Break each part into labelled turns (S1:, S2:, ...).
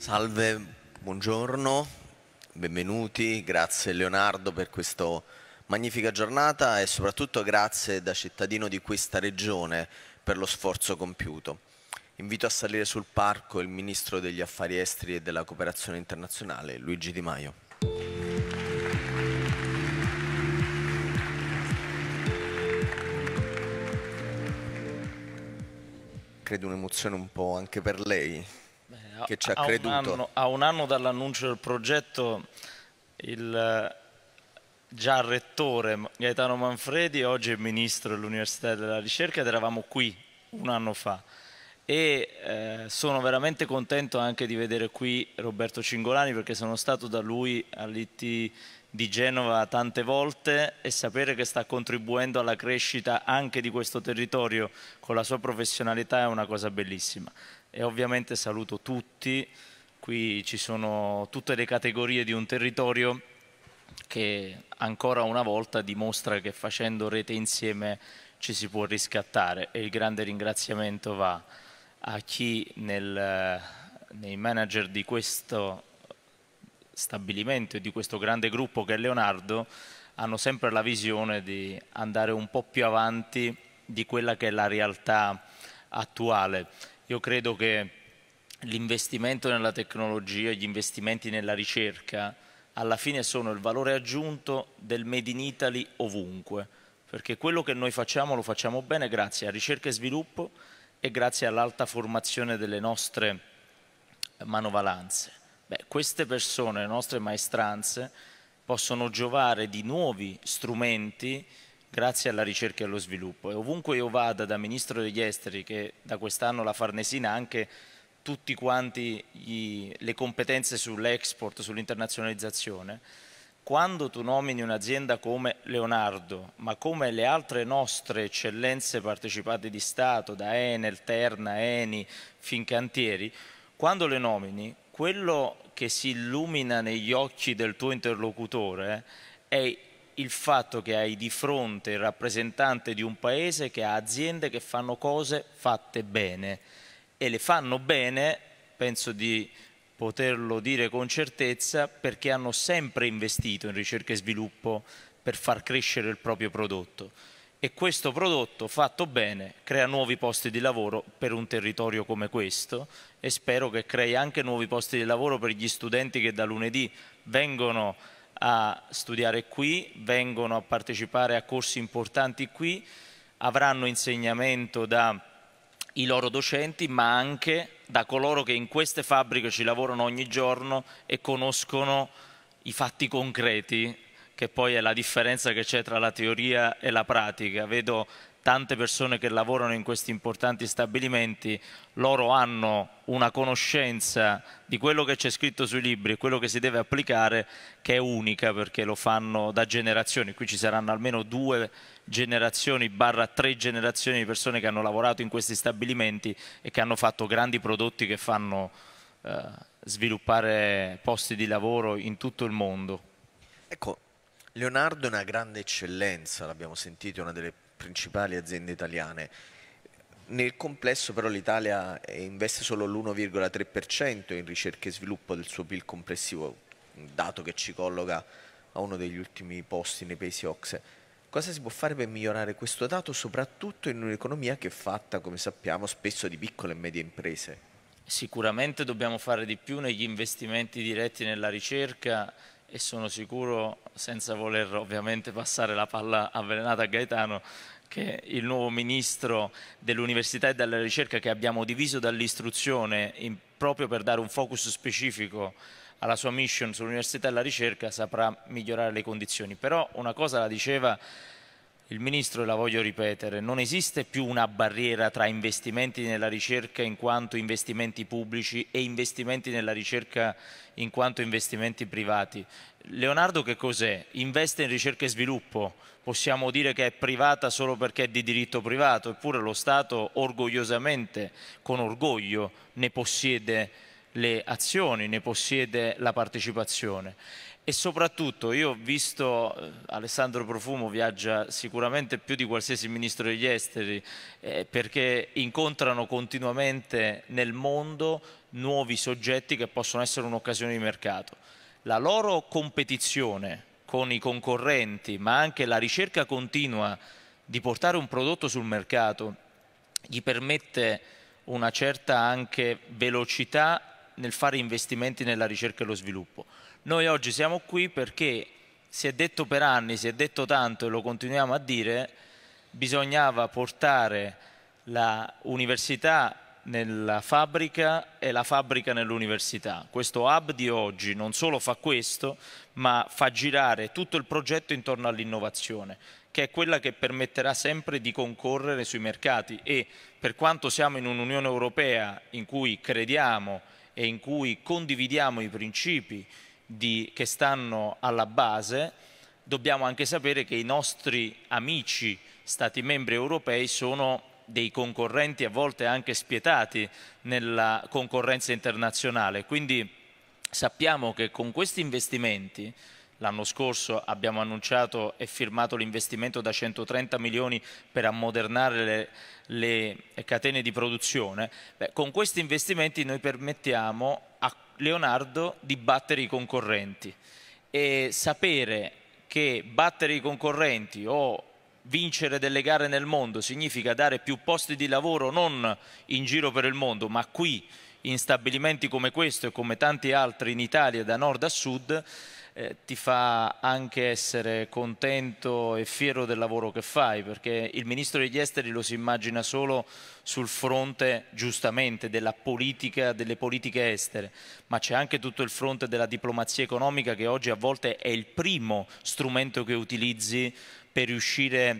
S1: Salve, buongiorno, benvenuti, grazie Leonardo per questa magnifica giornata e soprattutto grazie da cittadino di questa regione per lo sforzo compiuto. Invito a salire sul parco il Ministro degli Affari Esteri e della Cooperazione Internazionale, Luigi Di Maio. credo un'emozione un po' anche per lei, che ci ha a creduto. Un anno,
S2: a un anno dall'annuncio del progetto, il eh, già rettore Gaetano Manfredi, oggi è ministro dell'Università della Ricerca ed eravamo qui un anno fa. E eh, sono veramente contento anche di vedere qui Roberto Cingolani perché sono stato da lui all'IT di Genova tante volte e sapere che sta contribuendo alla crescita anche di questo territorio con la sua professionalità è una cosa bellissima. E ovviamente saluto tutti, qui ci sono tutte le categorie di un territorio che ancora una volta dimostra che facendo rete insieme ci si può riscattare e il grande ringraziamento va a chi nel, eh, nei manager di questo stabilimento e di questo grande gruppo che è Leonardo hanno sempre la visione di andare un po' più avanti di quella che è la realtà attuale. Io credo che l'investimento nella tecnologia, gli investimenti nella ricerca, alla fine sono il valore aggiunto del Made in Italy ovunque, perché quello che noi facciamo lo facciamo bene grazie a ricerca e sviluppo e grazie all'alta formazione delle nostre manovalanze. Beh, queste persone, le nostre maestranze, possono giovare di nuovi strumenti grazie alla ricerca e allo sviluppo. E ovunque io vada da Ministro degli Esteri, che da quest'anno la Farnesina ha anche tutte quanti le competenze sull'export, sull'internazionalizzazione, quando tu nomini un'azienda come Leonardo, ma come le altre nostre eccellenze partecipate di Stato, da Enel, Terna, Eni, Fincantieri, quando le nomini quello che si illumina negli occhi del tuo interlocutore è il fatto che hai di fronte il rappresentante di un paese che ha aziende che fanno cose fatte bene e le fanno bene, penso di poterlo dire con certezza, perché hanno sempre investito in ricerca e sviluppo per far crescere il proprio prodotto e questo prodotto fatto bene crea nuovi posti di lavoro per un territorio come questo e spero che crei anche nuovi posti di lavoro per gli studenti che da lunedì vengono a studiare qui, vengono a partecipare a corsi importanti qui, avranno insegnamento dai loro docenti ma anche da coloro che in queste fabbriche ci lavorano ogni giorno e conoscono i fatti concreti che poi è la differenza che c'è tra la teoria e la pratica. Vedo tante persone che lavorano in questi importanti stabilimenti, loro hanno una conoscenza di quello che c'è scritto sui libri e quello che si deve applicare che è unica perché lo fanno da generazioni. Qui ci saranno almeno due generazioni barra tre generazioni di persone che hanno lavorato in questi stabilimenti e che hanno fatto grandi prodotti che fanno eh, sviluppare posti di lavoro in tutto il mondo. Ecco, Leonardo è una grande eccellenza,
S1: l'abbiamo sentito, è una delle principali aziende italiane. Nel complesso però l'Italia investe solo l'1,3% in ricerca e sviluppo del suo PIL complessivo, un dato che ci colloca a uno degli ultimi posti nei paesi OXE. Cosa si può fare per migliorare questo dato, soprattutto in un'economia che è fatta, come sappiamo, spesso di piccole e medie imprese?
S2: Sicuramente dobbiamo fare di più negli investimenti diretti nella ricerca e sono sicuro, senza voler ovviamente passare la palla avvelenata a Gaetano, che il nuovo ministro dell'università e della ricerca che abbiamo diviso dall'istruzione in, proprio per dare un focus specifico alla sua mission sull'università e la ricerca saprà migliorare le condizioni. Però una cosa la diceva il Ministro, e la voglio ripetere, non esiste più una barriera tra investimenti nella ricerca in quanto investimenti pubblici e investimenti nella ricerca in quanto investimenti privati. Leonardo che cos'è? Investe in ricerca e sviluppo, possiamo dire che è privata solo perché è di diritto privato, eppure lo Stato orgogliosamente, con orgoglio, ne possiede le azioni, ne possiede la partecipazione. E soprattutto io ho visto eh, Alessandro Profumo viaggia sicuramente più di qualsiasi ministro degli esteri eh, perché incontrano continuamente nel mondo nuovi soggetti che possono essere un'occasione di mercato. La loro competizione con i concorrenti, ma anche la ricerca continua di portare un prodotto sul mercato, gli permette una certa anche velocità nel fare investimenti nella ricerca e lo sviluppo. Noi oggi siamo qui perché si è detto per anni, si è detto tanto e lo continuiamo a dire, bisognava portare l'università nella fabbrica e la fabbrica nell'università. Questo hub di oggi non solo fa questo, ma fa girare tutto il progetto intorno all'innovazione, che è quella che permetterà sempre di concorrere sui mercati e per quanto siamo in un'Unione Europea in cui crediamo e in cui condividiamo i principi di, che stanno alla base, dobbiamo anche sapere che i nostri amici Stati membri europei sono dei concorrenti a volte anche spietati nella concorrenza internazionale. Quindi sappiamo che con questi investimenti L'anno scorso abbiamo annunciato e firmato l'investimento da 130 milioni per ammodernare le, le catene di produzione. Beh, con questi investimenti noi permettiamo a Leonardo di battere i concorrenti e sapere che battere i concorrenti o vincere delle gare nel mondo significa dare più posti di lavoro non in giro per il mondo ma qui in stabilimenti come questo e come tanti altri in Italia da nord a sud eh, ti fa anche essere contento e fiero del lavoro che fai, perché il ministro degli esteri lo si immagina solo sul fronte, giustamente, della politica, delle politiche estere, ma c'è anche tutto il fronte della diplomazia economica che oggi a volte è il primo strumento che utilizzi per riuscire a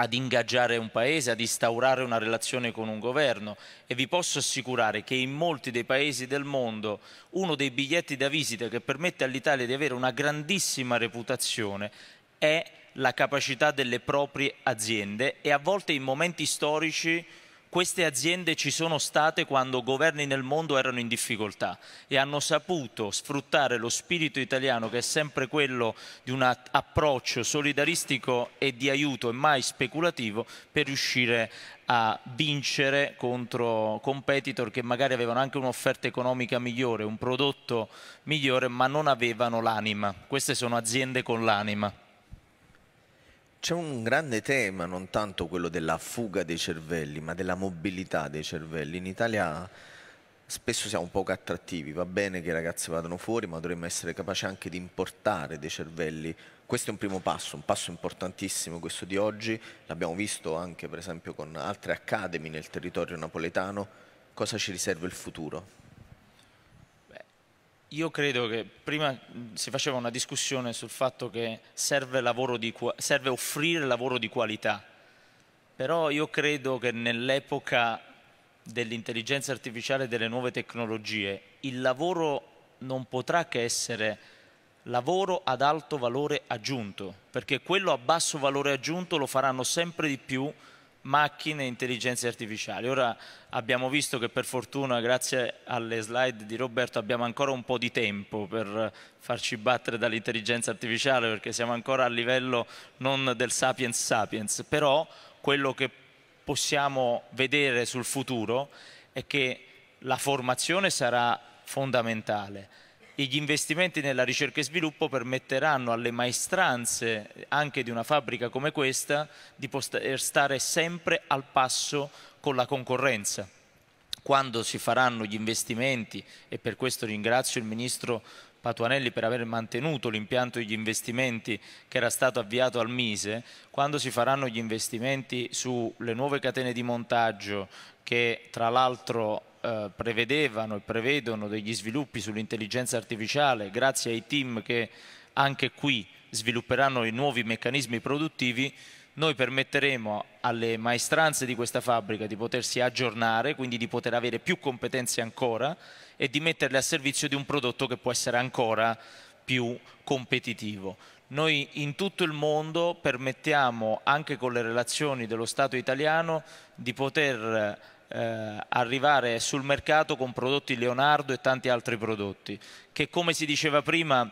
S2: ad ingaggiare un paese, ad instaurare una relazione con un governo e vi posso assicurare che in molti dei paesi del mondo uno dei biglietti da visita che permette all'Italia di avere una grandissima reputazione è la capacità delle proprie aziende e a volte in momenti storici queste aziende ci sono state quando governi nel mondo erano in difficoltà e hanno saputo sfruttare lo spirito italiano che è sempre quello di un approccio solidaristico e di aiuto e mai speculativo per riuscire a vincere contro competitor che magari avevano anche un'offerta economica migliore, un prodotto migliore, ma non avevano l'anima. Queste sono aziende con l'anima. C'è un
S1: grande tema, non tanto quello della fuga dei cervelli, ma della mobilità dei cervelli. In Italia spesso siamo poco attrattivi, va bene che i ragazzi vadano fuori, ma dovremmo essere capaci anche di importare dei cervelli. Questo è un primo passo, un passo importantissimo questo di oggi, l'abbiamo visto anche per esempio con altre academy nel territorio napoletano, cosa ci riserva il futuro?
S2: Io credo che prima si faceva una discussione sul fatto che serve, di, serve offrire lavoro di qualità, però io credo che nell'epoca dell'intelligenza artificiale e delle nuove tecnologie il lavoro non potrà che essere lavoro ad alto valore aggiunto, perché quello a basso valore aggiunto lo faranno sempre di più macchine e intelligenze artificiali. Ora abbiamo visto che per fortuna, grazie alle slide di Roberto, abbiamo ancora un po' di tempo per farci battere dall'intelligenza artificiale, perché siamo ancora a livello non del sapiens sapiens, però quello che possiamo vedere sul futuro è che la formazione sarà fondamentale e gli investimenti nella ricerca e sviluppo permetteranno alle maestranze anche di una fabbrica come questa di poter stare sempre al passo con la concorrenza quando si faranno gli investimenti e per questo ringrazio il Ministro Patuanelli per aver mantenuto l'impianto degli investimenti che era stato avviato al Mise, quando si faranno gli investimenti sulle nuove catene di montaggio che tra l'altro eh, prevedevano e prevedono degli sviluppi sull'intelligenza artificiale grazie ai team che anche qui svilupperanno i nuovi meccanismi produttivi, noi permetteremo alle maestranze di questa fabbrica di potersi aggiornare, quindi di poter avere più competenze ancora e di metterle a servizio di un prodotto che può essere ancora più competitivo. Noi in tutto il mondo permettiamo anche con le relazioni dello Stato italiano di poter eh, arrivare sul mercato con prodotti Leonardo e tanti altri prodotti, che come si diceva prima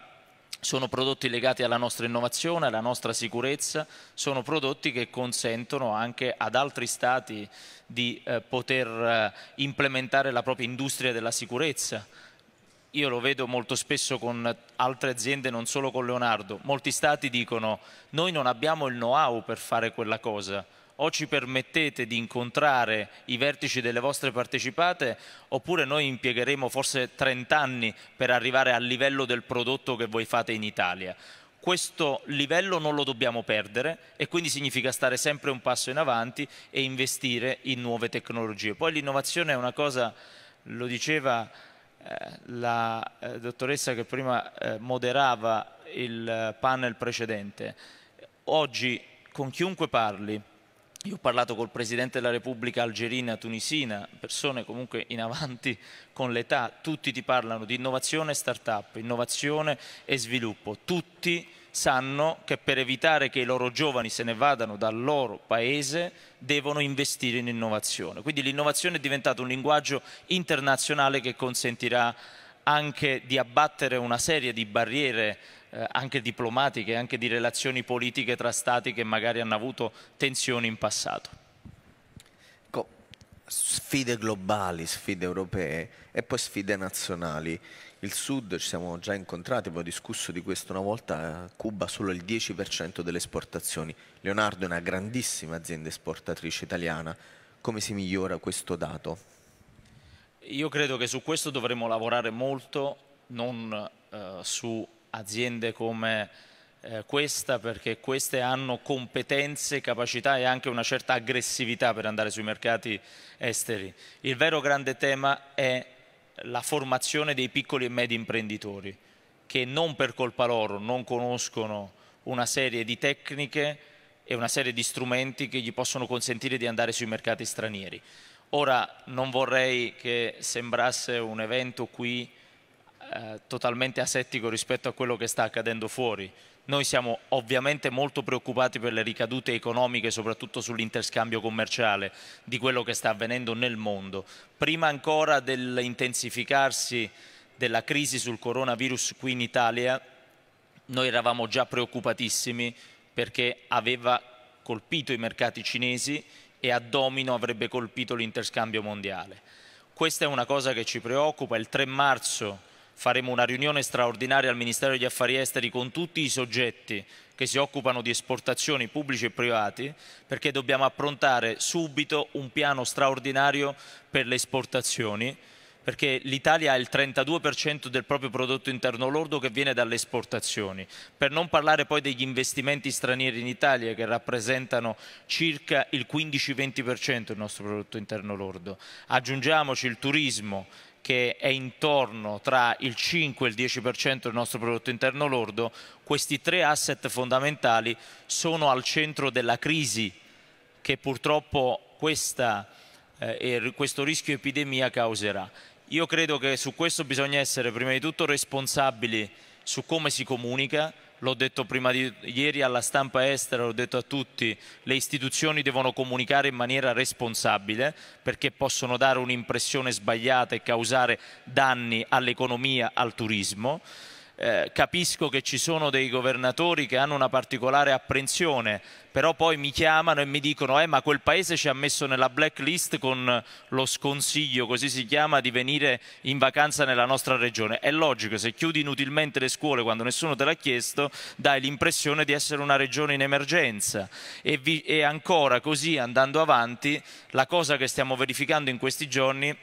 S2: sono prodotti legati alla nostra innovazione, alla nostra sicurezza, sono prodotti che consentono anche ad altri stati di eh, poter eh, implementare la propria industria della sicurezza. Io lo vedo molto spesso con altre aziende, non solo con Leonardo. Molti stati dicono noi non abbiamo il know-how per fare quella cosa o ci permettete di incontrare i vertici delle vostre partecipate oppure noi impiegheremo forse 30 anni per arrivare al livello del prodotto che voi fate in Italia. Questo livello non lo dobbiamo perdere e quindi significa stare sempre un passo in avanti e investire in nuove tecnologie. Poi l'innovazione è una cosa, lo diceva eh, la eh, dottoressa che prima eh, moderava il panel precedente. Oggi con chiunque parli, io ho parlato col Presidente della Repubblica algerina, tunisina, persone comunque in avanti con l'età, tutti ti parlano di innovazione e start-up, innovazione e sviluppo, tutti sanno che per evitare che i loro giovani se ne vadano dal loro paese devono investire in innovazione. Quindi l'innovazione è diventato un linguaggio internazionale che consentirà anche di abbattere una serie di barriere eh, anche diplomatiche, anche di relazioni politiche tra stati che magari hanno avuto tensioni in passato
S1: ecco, sfide globali, sfide europee e poi sfide nazionali. Il Sud ci siamo già incontrati, abbiamo discusso di questo una volta, eh, Cuba solo il 10% delle esportazioni. Leonardo è una grandissima azienda esportatrice italiana, come si migliora questo dato?
S2: Io credo che su questo dovremmo lavorare molto, non eh, su aziende come eh, questa perché queste hanno competenze, capacità e anche una certa aggressività per andare sui mercati esteri. Il vero grande tema è la formazione dei piccoli e medi imprenditori che non per colpa loro non conoscono una serie di tecniche e una serie di strumenti che gli possono consentire di andare sui mercati stranieri. Ora non vorrei che sembrasse un evento qui eh, totalmente asettico rispetto a quello che sta accadendo fuori. Noi siamo ovviamente molto preoccupati per le ricadute economiche, soprattutto sull'interscambio commerciale, di quello che sta avvenendo nel mondo. Prima ancora dell'intensificarsi della crisi sul coronavirus qui in Italia, noi eravamo già preoccupatissimi perché aveva colpito i mercati cinesi e a domino avrebbe colpito l'interscambio mondiale. Questa è una cosa che ci preoccupa. Il 3 marzo faremo una riunione straordinaria al Ministero degli Affari Esteri con tutti i soggetti che si occupano di esportazioni pubblici e privati perché dobbiamo approntare subito un piano straordinario per le esportazioni perché l'Italia ha il 32% del proprio prodotto interno lordo che viene dalle esportazioni, per non parlare poi degli investimenti stranieri in Italia che rappresentano circa il 15-20% del nostro prodotto interno lordo. Aggiungiamoci il turismo che è intorno tra il 5 e il 10% del nostro prodotto interno lordo, questi tre asset fondamentali sono al centro della crisi che purtroppo questa, eh, questo rischio epidemia causerà. Io credo che su questo bisogna essere prima di tutto responsabili su come si comunica, l'ho detto prima di ieri alla stampa estera, l'ho detto a tutti, le istituzioni devono comunicare in maniera responsabile perché possono dare un'impressione sbagliata e causare danni all'economia, al turismo. Eh, capisco che ci sono dei governatori che hanno una particolare apprensione, però poi mi chiamano e mi dicono eh, ma quel paese ci ha messo nella blacklist con lo sconsiglio, così si chiama, di venire in vacanza nella nostra regione. È logico, se chiudi inutilmente le scuole quando nessuno te l'ha chiesto, dai l'impressione di essere una regione in emergenza. E, vi, e ancora così andando avanti, la cosa che stiamo verificando in questi giorni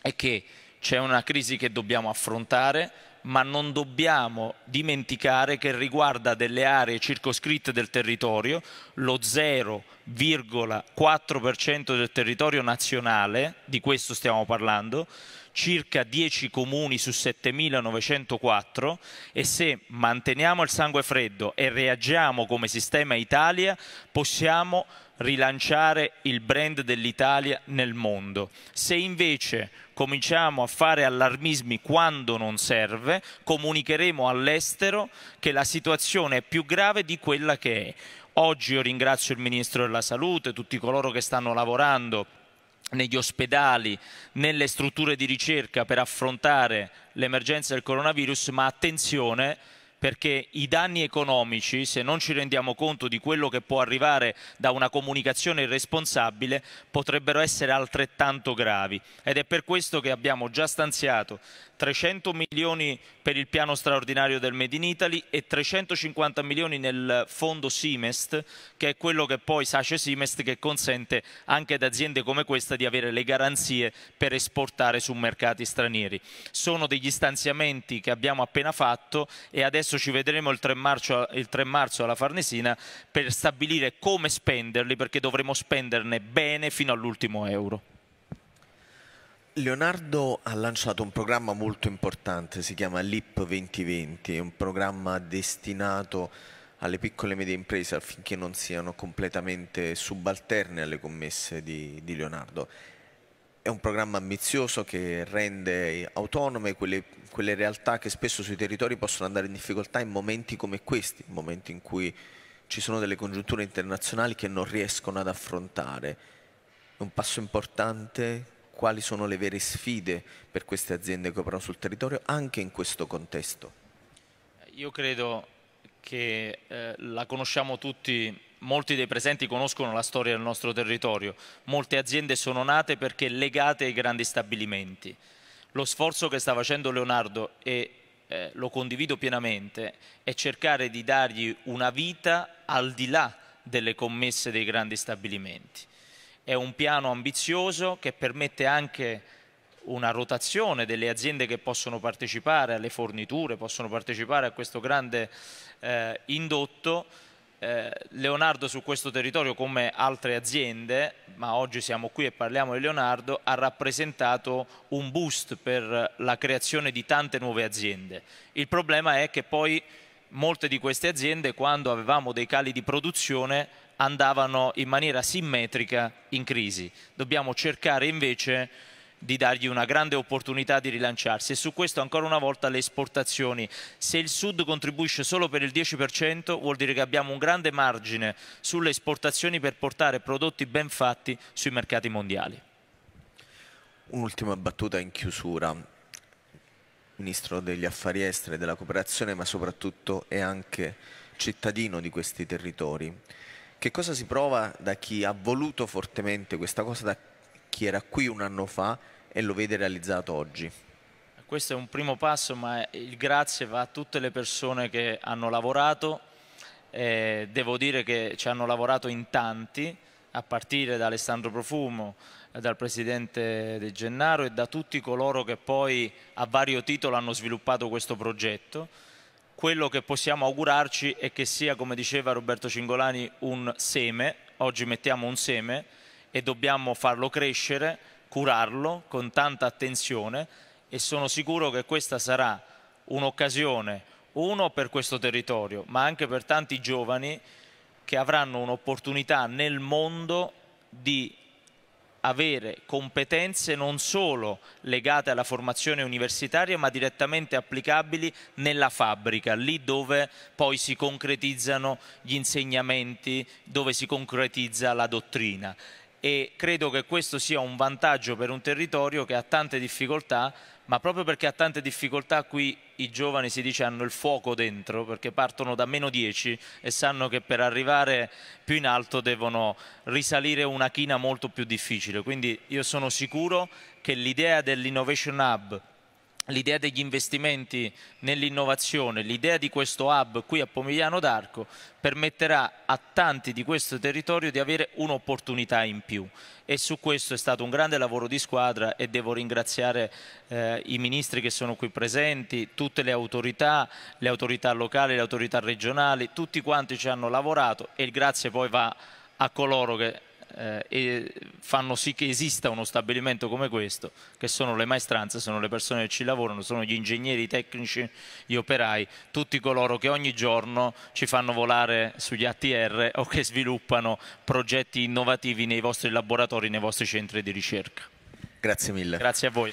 S2: è che c'è una crisi che dobbiamo affrontare, ma non dobbiamo dimenticare che riguarda delle aree circoscritte del territorio, lo 0, 0,4% del territorio nazionale, di questo stiamo parlando, circa 10 comuni su 7.904 e se manteniamo il sangue freddo e reagiamo come sistema Italia possiamo rilanciare il brand dell'Italia nel mondo. Se invece cominciamo a fare allarmismi quando non serve, comunicheremo all'estero che la situazione è più grave di quella che è. Oggi io ringrazio il Ministro della Salute, tutti coloro che stanno lavorando negli ospedali, nelle strutture di ricerca per affrontare l'emergenza del coronavirus, ma attenzione perché i danni economici, se non ci rendiamo conto di quello che può arrivare da una comunicazione irresponsabile, potrebbero essere altrettanto gravi. Ed è per questo che abbiamo già stanziato 300 milioni per il piano straordinario del Made in Italy e 350 milioni nel fondo Simest, che è quello che poi Sace Simest che consente anche ad aziende come questa di avere le garanzie per esportare su mercati stranieri. Sono degli stanziamenti che abbiamo appena fatto e adesso adesso ci vedremo il 3, marzo, il 3 marzo alla Farnesina per stabilire come spenderli perché dovremo spenderne bene fino all'ultimo euro.
S1: Leonardo ha lanciato un programma molto importante, si chiama LIP 2020, è un programma destinato alle piccole e medie imprese affinché non siano completamente subalterne alle commesse di, di Leonardo è un programma ambizioso che rende autonome quelle, quelle, realtà che spesso sui territori possono andare in difficoltà in momenti come questi, in momenti in cui ci sono delle congiunture internazionali che non riescono ad affrontare. È un passo importante quali sono le vere sfide per queste aziende che operano sul territorio anche in questo contesto?
S2: Io credo che eh, la conosciamo tutti molti dei presenti conoscono la storia del nostro territorio, molte aziende sono nate perché legate ai grandi stabilimenti. Lo sforzo che sta facendo Leonardo, e eh, lo condivido pienamente, è cercare di dargli una vita al di là delle commesse dei grandi stabilimenti. È un piano ambizioso che permette anche una rotazione delle aziende che possono partecipare alle forniture, possono partecipare a questo grande eh, indotto eh, Leonardo su questo territorio come altre aziende, ma oggi siamo qui e parliamo di Leonardo, ha rappresentato un boost per la creazione di tante nuove aziende. Il problema è che poi molte di queste aziende quando avevamo dei cali di produzione andavano in maniera simmetrica in crisi. Dobbiamo cercare invece di dargli una grande opportunità di rilanciarsi e su questo ancora una volta le esportazioni. Se il Sud contribuisce solo per il 10% vuol dire che abbiamo un grande margine sulle esportazioni per portare prodotti ben fatti sui mercati mondiali.
S1: Un'ultima battuta in chiusura. Ministro degli Affari Esteri e della Cooperazione, ma soprattutto è anche cittadino di questi territori. Che cosa si prova da chi ha voluto fortemente questa cosa, da chi era qui un anno fa e lo vede realizzato oggi.
S2: Questo è un primo passo, ma il grazie va a tutte le persone che hanno lavorato. Eh, devo dire che ci hanno lavorato in tanti, a partire da Alessandro Profumo, dal Presidente De Gennaro e da tutti coloro che poi a vario titolo hanno sviluppato questo progetto. Quello che possiamo augurarci è che sia, come diceva Roberto Cingolani, un seme, oggi mettiamo un seme, e dobbiamo farlo crescere, curarlo con tanta attenzione e sono sicuro che questa sarà un'occasione, uno per questo territorio, ma anche per tanti giovani che avranno un'opportunità nel mondo di avere competenze non solo legate alla formazione universitaria ma direttamente applicabili nella fabbrica, lì dove poi si concretizzano gli insegnamenti, dove si concretizza la dottrina e credo che questo sia un vantaggio per un territorio che ha tante difficoltà, ma proprio perché ha tante difficoltà qui i giovani si dice hanno il fuoco dentro perché partono da meno 10 e sanno che per arrivare più in alto devono risalire una china molto più difficile. Quindi io sono sicuro che l'idea dell'Innovation Hub l'idea degli investimenti nell'innovazione, l'idea di questo hub qui a Pomigliano d'Arco permetterà a tanti di questo territorio di avere un'opportunità in più e su questo è stato un grande lavoro di squadra e devo ringraziare eh, i ministri che sono qui presenti, tutte le autorità, le autorità locali, le autorità regionali, tutti quanti ci hanno lavorato e il grazie poi va a coloro che eh, e fanno sì che esista uno stabilimento come questo, che sono le maestranze, sono le persone che ci lavorano, sono gli ingegneri, i tecnici, gli operai, tutti coloro che ogni giorno ci fanno volare sugli ATR o che sviluppano progetti innovativi nei vostri laboratori, nei vostri centri di ricerca. Grazie mille. Grazie a voi.